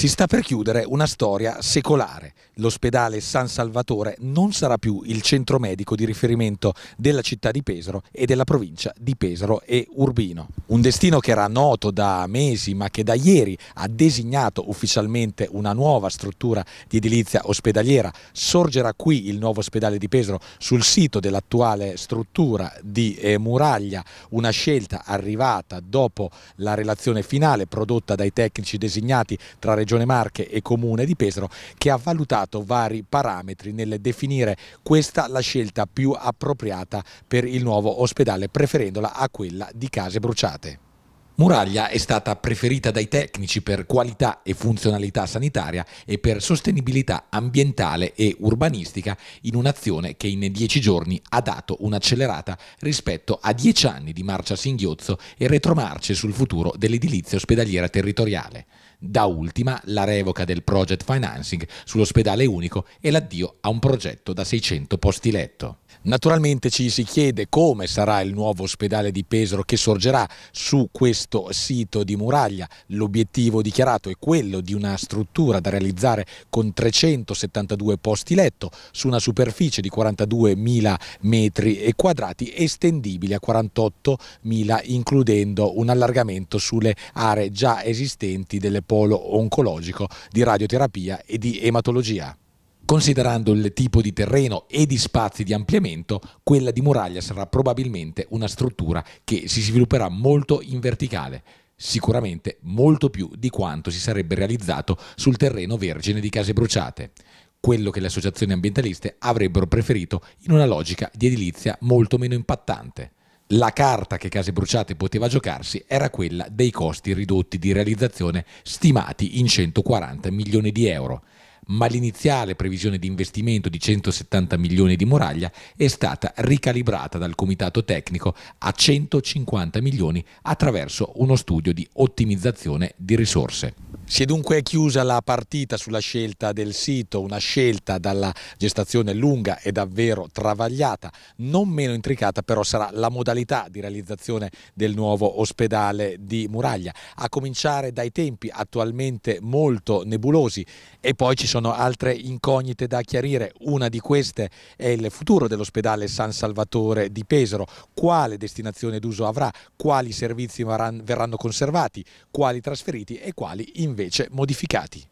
Si sta per chiudere una storia secolare. L'ospedale San Salvatore non sarà più il centro medico di riferimento della città di Pesaro e della provincia di Pesaro e Urbino. Un destino che era noto da mesi ma che da ieri ha designato ufficialmente una nuova struttura di edilizia ospedaliera. Sorgerà qui il nuovo ospedale di Pesaro sul sito dell'attuale struttura di eh, Muraglia, una scelta arrivata dopo la relazione finale prodotta dai tecnici designati tra Regione Regione Marche e Comune di Pesaro che ha valutato vari parametri nel definire questa la scelta più appropriata per il nuovo ospedale preferendola a quella di Case Bruciate. Muraglia è stata preferita dai tecnici per qualità e funzionalità sanitaria e per sostenibilità ambientale e urbanistica in un'azione che in dieci giorni ha dato un'accelerata rispetto a dieci anni di marcia singhiozzo e retromarce sul futuro dell'edilizia ospedaliera territoriale. Da ultima la revoca del project financing sull'ospedale unico e l'addio a un progetto da 600 posti letto. Naturalmente ci si chiede come sarà il nuovo ospedale di Pesaro che sorgerà su questo sito di muraglia. L'obiettivo dichiarato è quello di una struttura da realizzare con 372 posti letto su una superficie di 42.000 metri quadrati estendibile a 48.000 includendo un allargamento sulle aree già esistenti delle polo oncologico di radioterapia e di ematologia. Considerando il tipo di terreno e di spazi di ampliamento, quella di Muraglia sarà probabilmente una struttura che si svilupperà molto in verticale, sicuramente molto più di quanto si sarebbe realizzato sul terreno vergine di Case Bruciate, quello che le associazioni ambientaliste avrebbero preferito in una logica di edilizia molto meno impattante la carta che Case Bruciate poteva giocarsi era quella dei costi ridotti di realizzazione stimati in 140 milioni di euro, ma l'iniziale previsione di investimento di 170 milioni di Moraglia è stata ricalibrata dal comitato tecnico a 150 milioni attraverso uno studio di ottimizzazione di risorse. Si è dunque chiusa la partita sulla scelta del sito, una scelta dalla gestazione lunga e davvero travagliata, non meno intricata però sarà la modalità di realizzazione del nuovo ospedale di Muraglia, a cominciare dai tempi attualmente molto nebulosi e poi ci sono altre incognite da chiarire, una di queste è il futuro dell'ospedale San Salvatore di Pesaro, quale destinazione d'uso avrà, quali servizi verranno conservati, quali trasferiti e quali invece invece modificati.